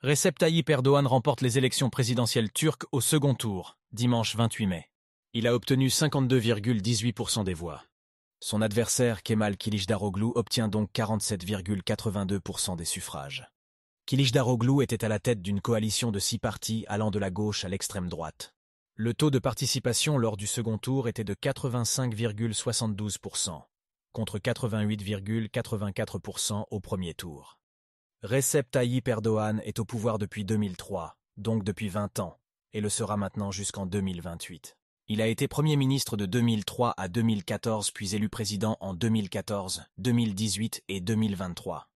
Recep Tayyip Erdogan remporte les élections présidentielles turques au second tour, dimanche 28 mai. Il a obtenu 52,18% des voix. Son adversaire Kemal Kilicdaroglu obtient donc 47,82% des suffrages. Kilicdaroglu était à la tête d'une coalition de six partis allant de la gauche à l'extrême droite. Le taux de participation lors du second tour était de 85,72%, contre 88,84% au premier tour. Recep Tayyip Erdogan est au pouvoir depuis 2003, donc depuis 20 ans, et le sera maintenant jusqu'en 2028. Il a été Premier ministre de 2003 à 2014 puis élu président en 2014, 2018 et 2023.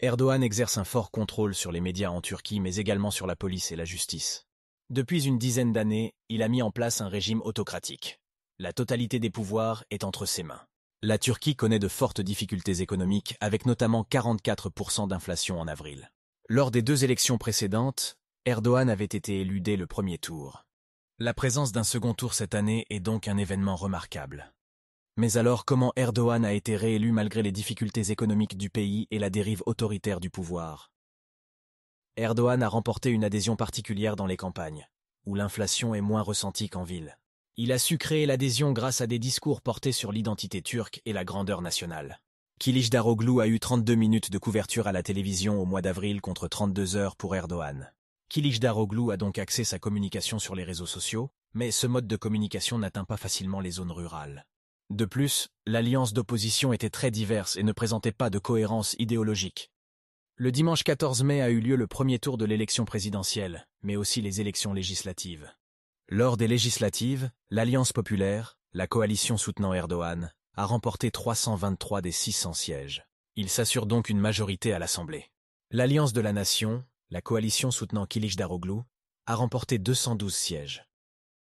Erdogan exerce un fort contrôle sur les médias en Turquie mais également sur la police et la justice. Depuis une dizaine d'années, il a mis en place un régime autocratique. La totalité des pouvoirs est entre ses mains. La Turquie connaît de fortes difficultés économiques, avec notamment 44% d'inflation en avril. Lors des deux élections précédentes, Erdogan avait été élu dès le premier tour. La présence d'un second tour cette année est donc un événement remarquable. Mais alors comment Erdogan a été réélu malgré les difficultés économiques du pays et la dérive autoritaire du pouvoir Erdogan a remporté une adhésion particulière dans les campagnes, où l'inflation est moins ressentie qu'en ville. Il a su créer l'adhésion grâce à des discours portés sur l'identité turque et la grandeur nationale. Kilij Daroglu a eu 32 minutes de couverture à la télévision au mois d'avril contre 32 heures pour Erdogan. Kilij Daroglu a donc axé sa communication sur les réseaux sociaux, mais ce mode de communication n'atteint pas facilement les zones rurales. De plus, l'alliance d'opposition était très diverse et ne présentait pas de cohérence idéologique. Le dimanche 14 mai a eu lieu le premier tour de l'élection présidentielle, mais aussi les élections législatives. Lors des législatives, l'Alliance populaire, la coalition soutenant Erdogan, a remporté 323 des 600 sièges. Il s'assure donc une majorité à l'Assemblée. L'Alliance de la Nation, la coalition soutenant Kilij Daroglu, a remporté 212 sièges.